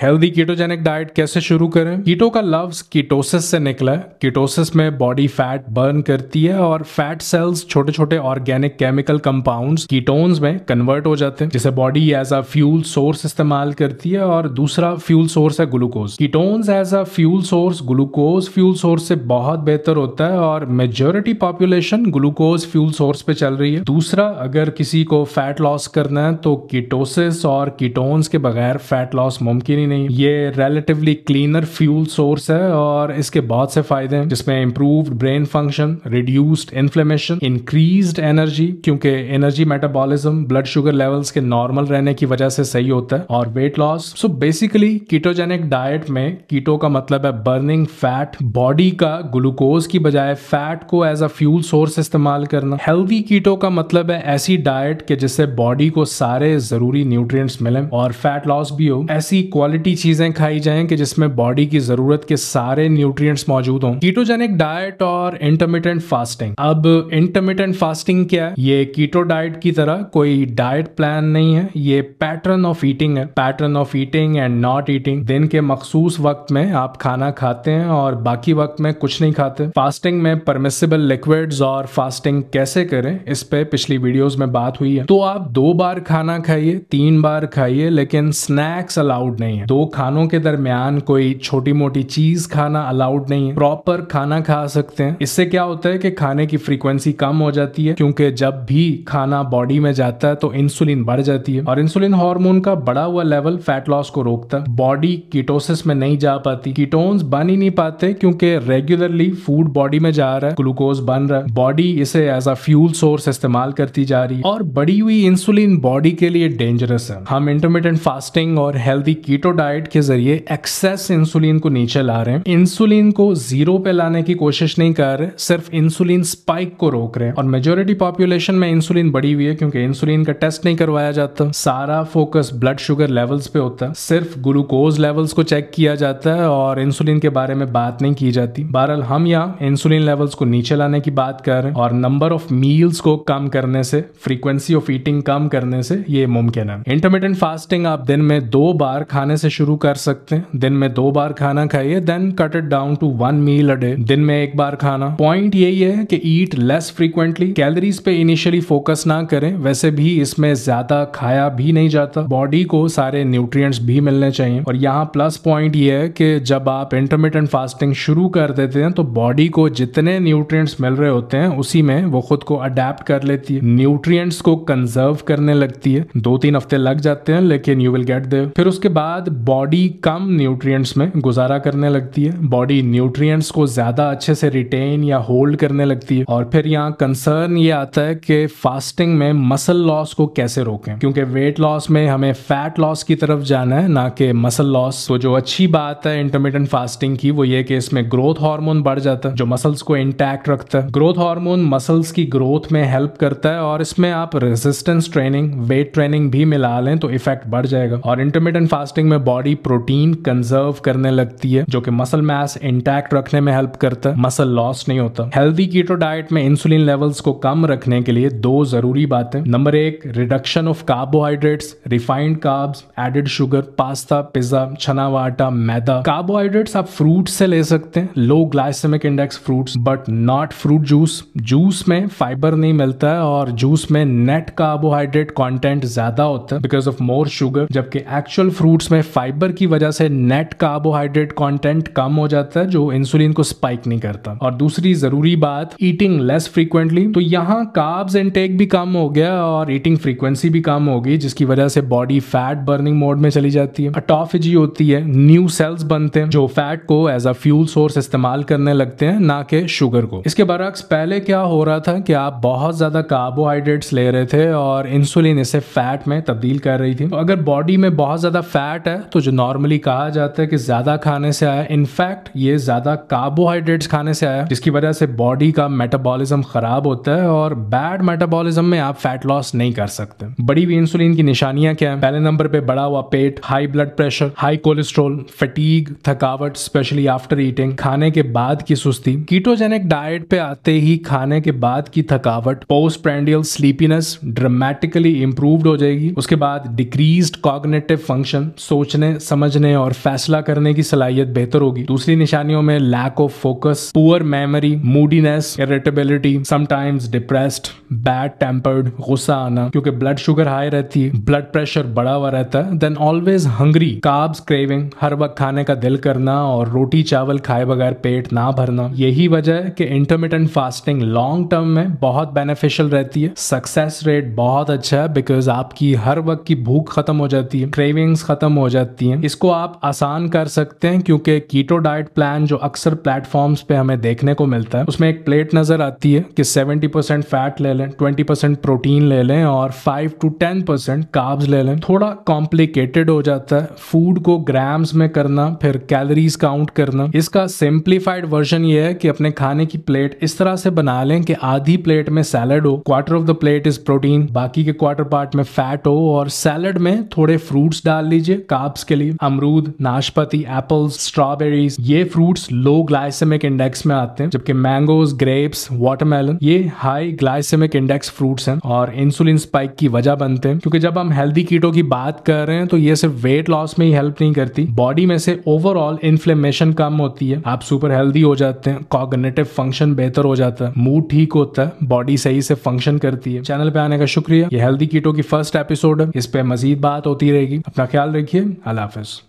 Healthy ketogenic diet कैसे शुरू करें कीटो का लव्स कीटोसिस से निकला है कीटोसिस में बॉडी फैट बर्न करती है और फैट सेल्स छोटे छोटे ऑर्गेनिक केमिकल कंपाउंड्स कीटोन्स में कन्वर्ट हो जाते हैं जिसे body as a fuel source इस्तेमाल करती है और दूसरा फ्यूल सोर्स है glucose ketones as a fuel source glucose fuel source से बहुत बेहतर होता है और majority population glucose fuel source पे चल रही है दूसरा अगर किसी को फैट लॉस करना है तो कीटोसिस और कीटोन्स के बगैर फैट लॉस मुमकिन ही नहीं ये रिलेटिवली क्लीनर फ्यूल सोर्स है और इसके बहुत से फायदे हैं जिसमें improve brain function reduced inflammation increase energy क्योंकि energy metabolism blood sugar levels के नॉर्मल रहने की वजह से सही होता है और weight loss so basically ketogenic diet में कीटो का मतलब है बर्निंग फैट बॉडी का ग्लूकोज की बजाय फैट को एज अ फ्यूल सोर्स इस्तेमाल करना हेल्दी कीटो का मतलब है ऐसी डाइट के जिससे बॉडी को सारे जरूरी न्यूट्रिएंट्स मिले और फैट लॉस भी हो ऐसी क्वालिटी क्वालिटी चीज़ें खाई जाएं कि जिसमें बॉडी की ज़रूरत के सारे न्यूट्रिएंट्स मौजूद हों कीटोजेनिक डाइट और इंटरमीडियंट फास्टिंग अब इंटरमीडियंट फास्टिंग क्या है ये कीटो डाइट की तरह कोई डाइट प्लान नहीं है ये पैटर्न ऑफ ईटिंग है pattern of eating and not eating दिन के मखसूस वक्त में आप खाना खाते हैं और बाकी वक्त में कुछ नहीं खाते फास्टिंग में परमिसेबल लिक्विड्स और फास्टिंग कैसे करें इस पे पिछली वीडियोस में बात हुई है तो आप दो बार खाना खाइए तीन बार खाइए लेकिन स्नैक्स अलाउड नहीं है दो खानों के दरमियान कोई छोटी मोटी चीज खाना अलाउड नहीं है प्रॉपर खाना खा सकते हैं इससे क्या होता है कि खाने की फ्रीक्वेंसी कम हो जाती है क्योंकि जब भी खाना बॉडी में जाता है तो इंसुलिन बढ़ जाती है और इंसुलिन हार्मोन का बढ़ा हुआ लेवल फैट लॉस को रोकता है बॉडी कीटोसिस में नहीं जा पाती कीटोन्स बन ही नहीं पाते क्योंकि रेगुलरली फूड बॉडी में जा रहा है ग्लूकोज बन रहा है बॉडी इसे एज अ फ्यूल सोर्स इस्तेमाल करती जा रही है और बढ़ी हुई इंसुलिन बॉडी के लिए डेंजरस है हम इंटरमीडियंट फास्टिंग और हेल्थी कीटो डाइट के जरिए एक्सेस इंसुलिन को नीचे ला रहे हैं इंसुलिन को जीरो पे लाने की कोशिश नहीं कर रहे सिर्फ इंसुलिन स्पाइक को रोक रहे हैं और मेजोरिटी पॉपुलेशन में इंसुलिन बढ़ी हुई है क्योंकि इंसुलिन का टेस्ट नहीं करवाया जाता सारा फोकस ब्लड शुगर लेवल्स पे होता है सिर्फ ग्लूकोज लेवल्स को चेक किया जाता है और इंसुलिन के बारे में बात नहीं की जाती बहरहाल हम यहाँ इंसुलिन लेवल्स को नीचे लाने की बात कर रहे हैं और नंबर ऑफ मील्स को कम करने से फ्रीक्वेंसी ऑफ ईटिंग कम करने से ये मुमकिन है इंटरमीडियंट फास्टिंग आप दिन में दो बार खाने से से शुरू कर सकते हैं दिन में दो बार खाना खाइए then cut it down to one meal a day दिन में एक बार खाना पॉइंट यही है कि ईट लेस फ्रीक्वेंटली कैलोरीज पे इनिशियली फोकस ना करें वैसे भी इसमें ज्यादा खाया भी नहीं जाता बॉडी को सारे न्यूट्रिएंट्स भी मिलने चाहिए और यहाँ प्लस पॉइंट ये है कि जब आप इंटरमीडियंट फास्टिंग शुरू कर देते हैं तो बॉडी को जितने न्यूट्रिएंट्स मिल रहे होते हैं उसी में वो खुद को अडेप्ट कर लेती है न्यूट्रिएंट्स को कंजर्व करने लगती है दो तीन हफ्ते लग जाते हैं लेकिन यू विल गेट दे फिर उसके बाद बॉडी कम न्यूट्रिएंट्स में गुजारा करने लगती है बॉडी न्यूट्रिएंट्स को ज़्यादा अच्छे से रिटेन या होल्ड करने लगती है और फिर यहाँ कंसर्न ये आता है कि फास्टिंग में मसल लॉस को कैसे रोकें क्योंकि वेट लॉस में हमें फैट लॉस की तरफ जाना है ना कि मसल लॉस तो जो अच्छी बात है इंटरमीडियंट फास्टिंग की वो ये कि इसमें ग्रोथ हार्मोन बढ़ जाता है जो मसल्स को इंटैक्ट रखता है ग्रोथ हार्मोन मसल्स की ग्रोथ में हेल्प करता है और इसमें आप रेजिस्टेंस ट्रेनिंग वेट ट्रेनिंग भी मिला लें तो इफेक्ट बढ़ जाएगा और इंटरमीडियंट फास्टिंग में बॉडी प्रोटीन कंजर्व करने लगती है जो कि मसल मैस इंटैक्ट रखने में हेल्प करता है मसल लॉस नहीं होता हेल्दी कीटो डाइट में इंसुलिन लेवल्स को कम रखने के लिए दो जरूरी बातें नंबर एक reduction of carbohydrates refined carbs added sugar pasta pizza छना वाटा मैदा कार्बोहाइड्रेट्स आप फ्रूट से ले सकते हैं low glycemic index fruits but not fruit juice juice में फाइबर नहीं मिलता है और जूस में नेट कार्बोहाइड्रेट कंटेंट ज्यादा होता है बिकॉज ऑफ मोर शुगर जबकि एक्चुअल फ्रूट्स में फाइबर की वजह से नेट कार्बोहाइड्रेट कंटेंट कम हो जाता है जो इंसुलिन को स्पाइक नहीं करता और दूसरी जरूरी बात ईटिंग लेस फ्रीक्वेंटली तो यहाँ कार्ब्स इनटेक भी कम हो गया और ईटिंग फ्रीक्वेंसी भी कम होगी जिसकी वजह से बॉडी फैट बर्निंग मोड में चली जाती है अटोफिजी होती है न्यू सेल्स बनते हैं जो फैट को एज अ फ्यूल सोर्स इस्तेमाल करने लगते हैं ना के शुगर को इसके बरक्स पहले क्या हो रहा था कि आप बहुत ज्यादा कार्बोहाइड्रेट्स ले रहे थे और इंसुलिन इसे फैट में तब्दील कर रही थी तो अगर बॉडी में बहुत ज्यादा फैट है है तो जो नॉर्मली कहा जाता है कि ज़्यादा खाने से आया इनफैक्ट ये ज़्यादा कार्बोहाइड्रेट्स खाने से आया जिसकी वजह से बॉडी का मेटाबॉलिज्म ख़राब होता है और बैड मेटाबॉलिज्म में आप फैट लॉस नहीं कर सकते बड़ी हुई इंसुलिन की निशानियां क्या है पहले नंबर पे बड़ा हुआ पेट high blood pressure high cholesterol fatigue थकावट स्पेशली आफ्टर ईटिंग खाने के बाद की सुस्ती कीटोजेनिक डाइट पे आते ही खाने के बाद की थकावट post prandial sleepiness dramatically improve हो जाएगी उसके बाद डिक्रीज कॉग्नेटिव फंक्शन सोच सोचने समझने और फैसला करने की सलाहियत बेहतर होगी दूसरी निशानियों में lack of focus poor memory moodiness irritability sometimes depressed bad tempered गुस्सा आना क्योंकि ब्लड शुगर हाई रहती है ब्लड प्रेशर बढ़ा हुआ रहता है then always hungry carbs craving हर वक्त खाने का दिल करना और रोटी चावल खाए बगैर पेट ना भरना यही वजह है कि इंटरमीडियंट फास्टिंग लॉन्ग टर्म में बहुत बेनिफिशियल रहती है सक्सेस रेट बहुत अच्छा है बिकॉज आपकी हर वक्त की भूख खत्म हो जाती है क्रेविंग्स खत्म हो जाती जाती हैं इसको आप आसान कर सकते हैं क्योंकि कीटो डाइट प्लान जो अक्सर प्लेटफॉर्म्स पे हमें देखने को मिलता है उसमें एक प्लेट नजर आती है कि 70% फैट ले लें 20% प्रोटीन ले लें और 5 टू 10% परसेंट कार्ब्स ले लें थोड़ा कॉम्प्लिकेटेड हो जाता है फूड को ग्राम्स में करना फिर कैलोरीज काउंट करना इसका सिंप्लीफाइड वर्जन ये है कि अपने खाने की प्लेट इस तरह से बना लें कि आधी प्लेट में सैलड हो quarter of the plate is protein बाकी के क्वार्टर पार्ट में फैट हो और सैलड में थोड़े फ्रूट्स डाल लीजिए कार्ब कार्ब्स के लिए अमरूद नाशपाती एप्पल्स स्ट्रॉबेरीज ये फ्रूट्स लो ग्लाइसेमिक इंडेक्स में आते हैं जबकि मैंगोज ग्रेप्स वाटरमेलन ये हाई ग्लाइसेमिक इंडेक्स फ्रूट्स हैं और इंसुलिन स्पाइक की वजह बनते हैं क्योंकि जब हम हेल्दी कीटो की बात कर रहे हैं तो ये सिर्फ वेट लॉस में ही हेल्प नहीं करती बॉडी में से ओवरऑल इन्फ्लेमेशन कम होती है आप सुपर हेल्दी हो जाते हैं कॉगनेटिव फंक्शन बेहतर हो जाता है मूड ठीक होता है बॉडी सही से फंक्शन करती है चैनल पे आने का शुक्रिया ये हेल्दी कीटो की फर्स्ट एपिसोड है इस पे मजीद बात होती रहेगी अपना ख्याल रखिए Allah Hafiz.